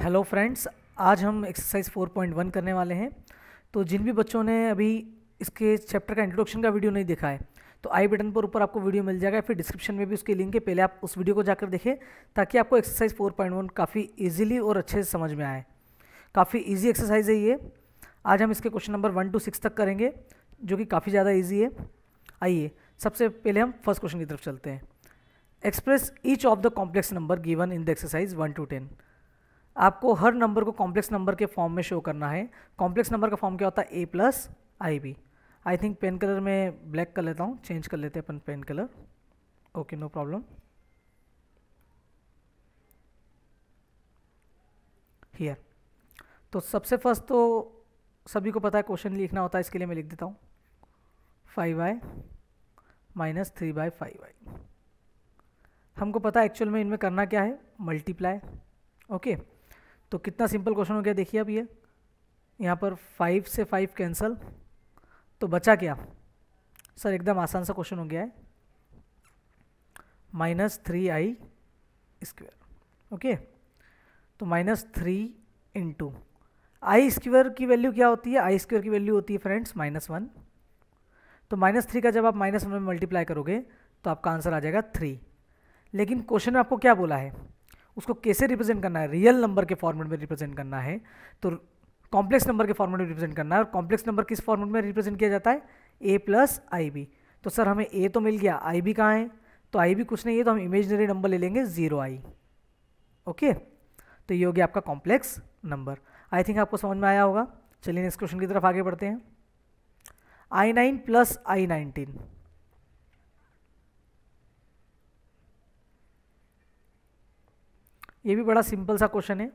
Hello friends आज हम exercise 4.1 करने वाले हैं तो जिन भी बच्चों ने अभी इसके चैप्टर का इंट्रोडक्शन का वीडियो नहीं देखा है तो आई बटन पर ऊपर आपको वीडियो मिल जाएगा फिर डिस्क्रिप्शन में भी उसके लिंक है पहले आप उस वीडियो को जाकर देखें ताकि आपको एक्सरसाइज 4.1 काफ़ी ईजिली और अच्छे से समझ में आए काफ़ी ईजी एक्सरसाइज है ये आज हम इसके question number one two six तक करेंगे जो कि काफ़ी ज़्यादा ईजी है आइए सबसे पहले हम फर्स्ट क्वेश्चन की तरफ चलते हैं express each of the complex number given in the exercise one two ten आपको हर नंबर को कॉम्प्लेक्स नंबर के फॉर्म में शो करना है कॉम्प्लेक्स नंबर का फॉर्म क्या होता है A plus I B I think pen colour में ब्लैक कर लेता हूँ चेंज कर लेते हैं अपन pen colour okay no problem here तो सबसे फर्स्ट तो सभी को पता है क्वेश्चन लिखना होता है इसके लिए मैं लिख देता हूँ five I minus three by five I हमको पता है एक्चुअल में इनमें करना क्या है मल्टीप्लाई ओके okay. तो कितना सिंपल क्वेश्चन हो गया देखिए अब ये यहाँ पर फाइव से फाइव कैंसिल तो बचा क्या सर एकदम आसान सा क्वेश्चन हो गया है minus three I square okay तो minus three into I square की वैल्यू क्या होती है आई स्क्वेयर की वैल्यू होती है फ्रेंड्स माइनस वन तो माइनस थ्री का जब आप माइनस वन में मल्टीप्लाई करोगे तो आपका आंसर आ जाएगा थ्री लेकिन क्वेश्चन में आपको क्या बोला है उसको कैसे रिप्रेजेंट करना है रियल नंबर के फॉर्मेट में रिप्रेजेंट करना है तो कॉम्प्लेक्स नंबर के फॉर्मेट में रिप्रेजेंट करना है और कॉम्प्लेक्स नंबर किस फॉर्मेट में रिप्रेजेंट किया जाता है ए प्लस आई बी तो सर हमें ए तो मिल गया आई बी कहाँ है तो आई बी कुछ नहीं है तो हम इमेजनरी नंबर ले लेंगे जीरो आई ओके तो ये हो गया आपका कॉम्प्लेक्स नंबर आई थिंक आपको समझ में आया होगा चलिए नेक्स्ट क्वेश्चन की तरफ आगे बढ़ते हैं I nine plus I nineteen ये भी बड़ा सिंपल सा क्वेश्चन है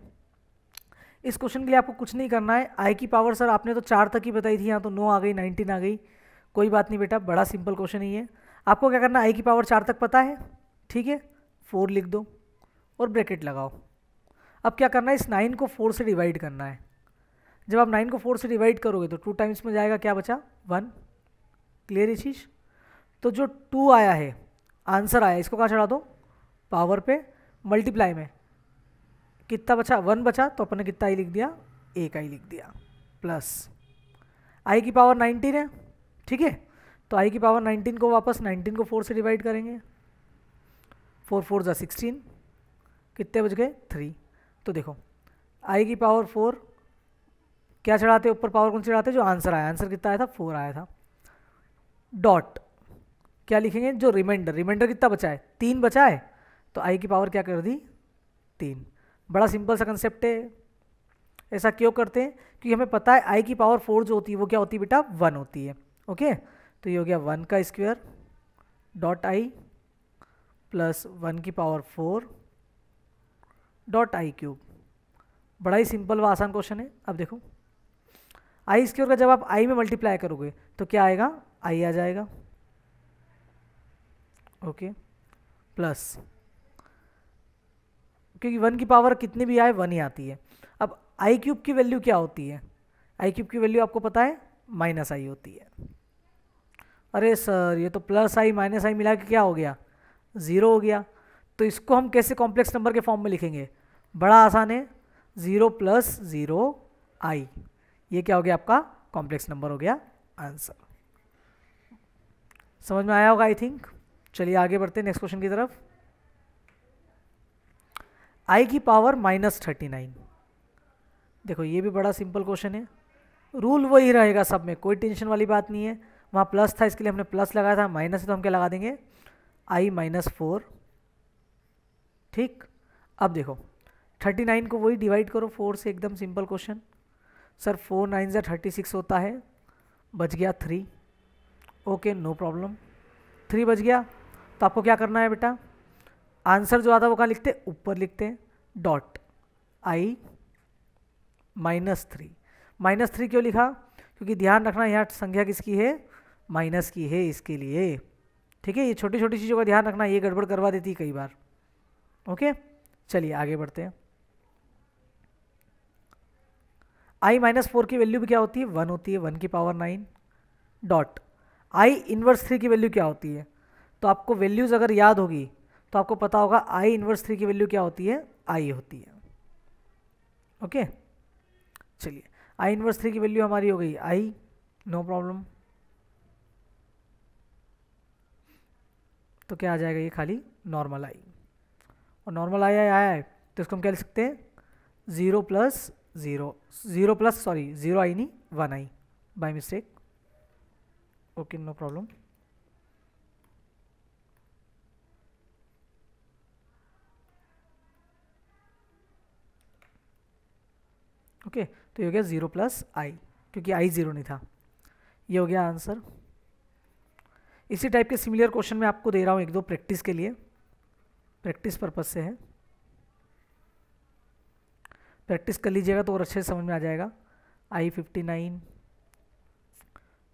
इस क्वेश्चन के लिए आपको कुछ नहीं करना है आई की पावर सर आपने तो चार तक ही बताई थी यहाँ तो नौ आ गई नाइनटीन आ गई कोई बात नहीं बेटा बड़ा सिंपल क्वेश्चन ही है आपको क्या करना आई की पावर चार तक पता है ठीक है फोर लिख दो और ब्रैकेट लगाओ अब क्या करना है इस नाइन को फोर से डिवाइड करना है जब आप नाइन को फोर से डिवाइड करोगे तो टू टाइम्स में जाएगा क्या बचा वन क्लियर ये चीज़ तो जो टू आया है आंसर आया इसको कहाँ चढ़ा दो पावर पे मल्टीप्लाई में कितना बचा वन बचा तो अपन ने कितना आई लिख दिया एक आई लिख दिया प्लस आई की पावर नाइनटीन है ठीक है तो आई की पावर नाइनटीन को वापस नाइनटीन को फोर से डिवाइड करेंगे फोर फोर ज़ा सिक्सटीन कितने बज गए थ्री तो देखो आई की पावर फोर क्या चढ़ाते ऊपर पावर कौन चढ़ाते जो आंसर आया आंसर कितना आया था फोर आया था डॉट क्या लिखेंगे जो रिमाइंडर रिमाइंडर कितना बचा है तीन बचा है तो आई की पावर क्या कर दी तीन बड़ा सिंपल सा कंसेप्ट है ऐसा क्यों करते हैं क्योंकि हमें पता है आई की पावर फोर जो होती है वो क्या होती है बेटा वन होती है ओके तो ये हो गया वन का square dot I plus one की power four dot I cube बड़ा ही सिंपल व आसान क्वेश्चन है अब देखो आई स्क्योर का जब आप आई में मल्टीप्लाई करोगे तो क्या आएगा आई आ जाएगा ओके प्लस क्योंकि वन की पावर कितनी भी आए वन ही आती है अब आई क्यूब की वैल्यू क्या होती है आई क्यूब की वैल्यू आपको पता है माइनस आई होती है अरे सर ये तो प्लस आई माइनस आई मिला के क्या हो गया ज़ीरो हो गया तो इसको हम कैसे कॉम्प्लेक्स नंबर के फॉर्म में लिखेंगे बड़ा आसान है ज़ीरो प्लस ज़ीरो आई ये क्या हो गया आपका कॉम्प्लेक्स नंबर हो गया आंसर समझ में आया होगा आई थिंक चलिए आगे बढ़ते हैं नेक्स्ट क्वेश्चन की तरफ आई की पावर माइनस थर्टी नाइन देखो ये भी बड़ा सिंपल क्वेश्चन है रूल वही रहेगा सब में कोई टेंशन वाली बात नहीं है वहाँ प्लस था इसके लिए हमने प्लस लगाया था माइनस तो हम क्या लगा देंगे आई माइनस फोर ठीक अब देखो थर्टी नाइन को वही डिवाइड करो फोर से एकदम simple question sir four nine जै थर्टी सिक्स होता है बच गया three okay no problem three बच गया तो आपको क्या करना है बेटा आंसर जो आता है वो कहाँ लिखते हैं ऊपर लिखते हैं dot I minus three minus three क्यों लिखा क्योंकि ध्यान रखना यहाँ संख्या किसकी है माइनस की है इसके लिए ठीक है ये छोटी छोटी चीज़ों का ध्यान रखना ये गड़बड़ करवा देती है कई बार ओके चलिए आगे बढ़ते हैं आई माइनस फोर की वैल्यू भी क्या होती है वन होती है वन की power nine dot I inverse three की वैल्यू क्या होती है तो आपको वैल्यूज़ अगर याद होगी तो आपको पता होगा आई इन्वर्स थ्री की वैल्यू क्या होती है आई होती है ओके चलिए आई इन्वर्स थ्री की वैल्यू हमारी हो गई आई नो प्रॉब्लम तो क्या आ जाएगा ये खाली नॉर्मल आई और नॉर्मल आई आया है तो इसको हम क्या लिख सकते हैं zero plus zero zero plus sorry zero I नहीं one I by mistake okay no problem okay तो ये हो गया ज़ीरो प्लस आई क्योंकि आई ज़ीरो नहीं था ये हो गया आंसर इसी टाइप के सिमिलर क्वेश्चन मैं आपको दे रहा हूँ एक दो प्रैक्टिस के लिए प्रैक्टिस पर्पज से है प्रैक्टिस कर लीजिएगा तो और अच्छे से समझ में आ जाएगा I fifty nine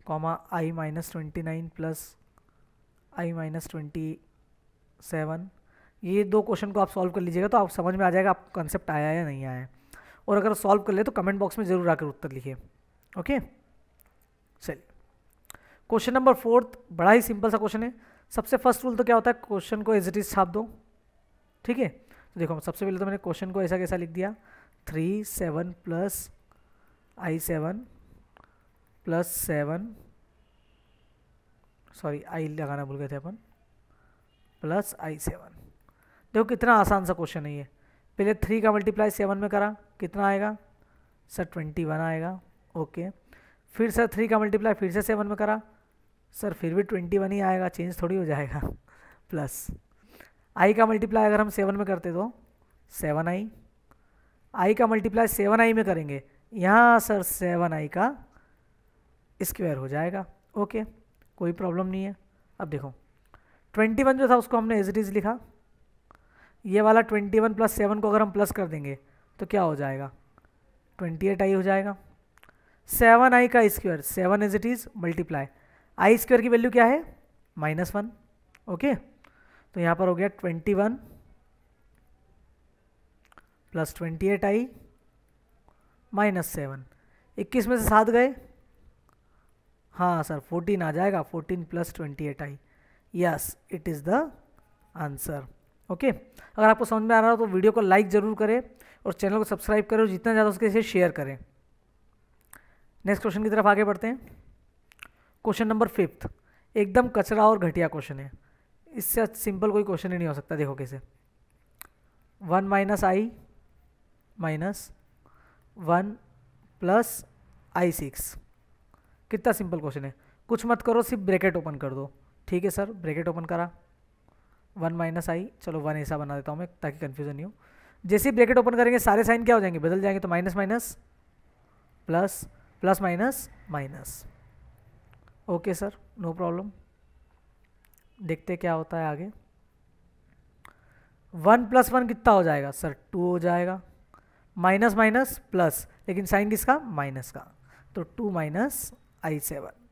comma I minus twenty nine plus I minus twenty seven ये दो क्वेश्चन को आप सॉल्व कर लीजिएगा तो आप समझ में आ जाएगा आप कंसेप्ट आया या नहीं आया और अगर सॉल्व कर ले तो कमेंट बॉक्स में ज़रूर आकर उत्तर लिखिए ओके चलिए क्वेश्चन नंबर फोर्थ बड़ा ही सिंपल सा क्वेश्चन है सबसे फर्स्ट रूल तो क्या होता है क्वेश्चन को एज इट इज छाप दो ठीक है तो देखो सबसे पहले तो मैंने क्वेश्चन को ऐसा कैसा लिख दिया three seven plus I seven plus seven sorry I लगाना भूल गए थे अपन प्लस आई सेवन देखो कितना आसान सा क्वेश्चन है ये पहले थ्री का मल्टीप्लाई सेवन में करा कितना आएगा सर ट्वेंटी वन आएगा ओके फिर सर थ्री का मल्टीप्लाई फिर से सेवन में करा सर फिर भी ट्वेंटी वन ही आएगा चेंज थोड़ी हो जाएगा प्लस आई का मल्टीप्लाई अगर हम सेवन में करते तो सेवन आई आई का मल्टीप्लाई सेवन आई में करेंगे यहाँ सर सेवन आई का स्क्वायर हो जाएगा ओके कोई प्रॉब्लम नहीं है अब देखो ट्वेंटी वन जो था उसको हमने एज इट इज़ लिखा ये वाला ट्वेंटी वन प्लस सेवन को अगर हम प्लस कर देंगे तो क्या हो जाएगा ट्वेंटी एट आई हो जाएगा सेवन आई का square seven is it is multiply I square की वैल्यू क्या है माइनस वन ओके तो यहाँ पर हो गया twenty one plus twenty eight I minus seven इक्कीस में से सात गए हाँ सर फोर्टीन आ जाएगा fourteen plus twenty eight I yes it is the answer okay अगर आपको समझ में आ रहा हो तो वीडियो को लाइक ज़रूर करें और चैनल को सब्सक्राइब करें और जितना ज़्यादा उसके से शेयर करें नेक्स्ट क्वेश्चन की तरफ आगे बढ़ते हैं क्वेश्चन नंबर फिफ्थ एकदम कचरा और घटिया क्वेश्चन है इससे सिंपल कोई क्वेश्चन ही नहीं हो सकता देखो कैसे one minus I minus one plus I six कितना सिंपल क्वेश्चन है कुछ मत करो सिर्फ ब्रैकेट ओपन कर दो ठीक है सर ब्रैकेट ओपन करा वन माइनस आई चलो वन ऐसा बना देता हूँ मैं ताकि कन्फ्यूज़न नहीं हो जैसे ब्रैकेट ओपन करेंगे सारे साइन क्या हो जाएंगे बदल जाएंगे तो minus minus plus plus minus minus okay sir no problem देखते क्या होता है आगे वन प्लस वन कितना हो जाएगा सर टू हो जाएगा माइनस माइनस प्लस लेकिन साइन किसका माइनस का तो टू माइनस आई सेवन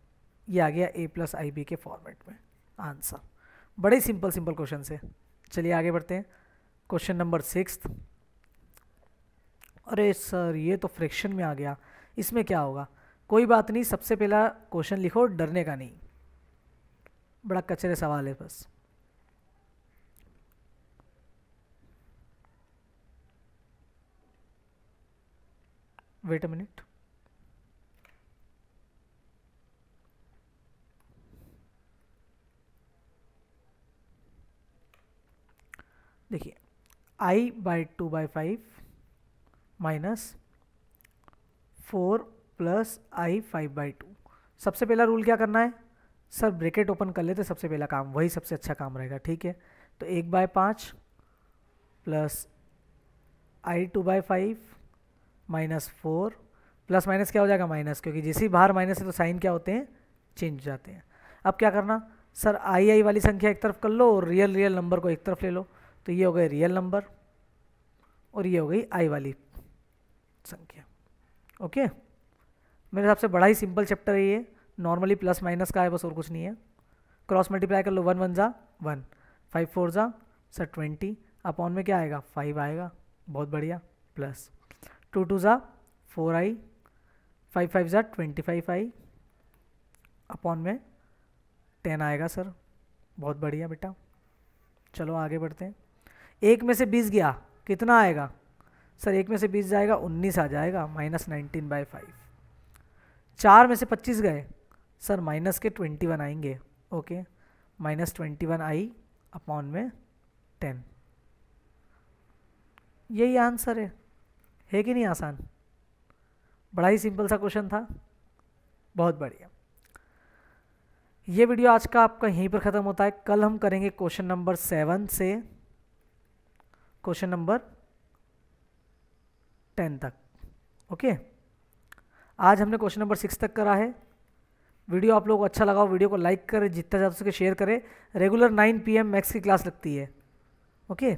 ये आ गया ए प्लस आई बी के फॉर्मेट में आंसर बड़े सिंपल सिंपल क्वेश्चन से चलिए आगे बढ़ते हैं क्वेश्चन नंबर सिक्स अरे सर ये तो फ्रैक्शन में आ गया इसमें क्या होगा कोई बात नहीं सबसे पहला क्वेश्चन लिखो डरने का नहीं बड़ा कचरे सवाल है बस wait a minute i by 2 by 5 minus four plus I five by two सबसे पहला रूल क्या करना है सर ब्रैकेट ओपन कर लेते सबसे पहला काम वही सबसे अच्छा काम रहेगा ठीक है तो एक बाय पाँच plus I two by five minus four plus minus क्या हो जाएगा माइनस क्योंकि जैसे ही बाहर माइनस है तो साइन क्या होते हैं चेंज हो जाते हैं अब क्या करना सर आई आई वाली संख्या एक तरफ कर लो और रियल रियल नंबर को एक तरफ ले लो तो ये हो गए रियल नंबर और ये हो गई आई वाली संख्या ओके मेरे हिसाब से बड़ा ही सिंपल चैप्टर है ये नॉर्मली प्लस माइनस का है बस और कुछ नहीं है क्रॉस मल्टीप्लाई कर लो वन वन ज़ा वन फाइव फोर ज़ा सर ट्वेंटी अपॉन में क्या आएगा फाइव आएगा बहुत बढ़िया प्लस टू टू ज़ा फोर आई फाइव फाइव ज़ा ट्वेंटी फाइव आई अपॉन में टेन आएगा सर बहुत बढ़िया बेटा चलो आगे बढ़ते हैं एक में से बीस गया कितना आएगा सर एक में से बीस जाएगा उन्नीस आ जाएगा माइनस नाइनटीन बाई फाइव चार में से पच्चीस गए सर माइनस के ट्वेंटी वन आएंगे okay minus twenty one I upon में टेन यही आंसर है है कि नहीं आसान बड़ा ही सिंपल सा क्वेश्चन था बहुत बढ़िया ये वीडियो आज का आपका यहीं पर ख़त्म होता है कल हम करेंगे क्वेश्चन नंबर सेवन से क्वेश्चन नंबर टेन तक ओके आज हमने क्वेश्चन नंबर सिक्स तक करा है वीडियो आप लोग अच्छा लगा हो वीडियो को लाइक करें जितना ज़्यादा सके शेयर करें regular nine P M maths की क्लास लगती है ओके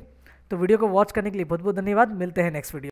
तो वीडियो को वॉच करने के लिए बहुत बहुत धन्यवाद मिलते हैं नेक्स्ट वीडियो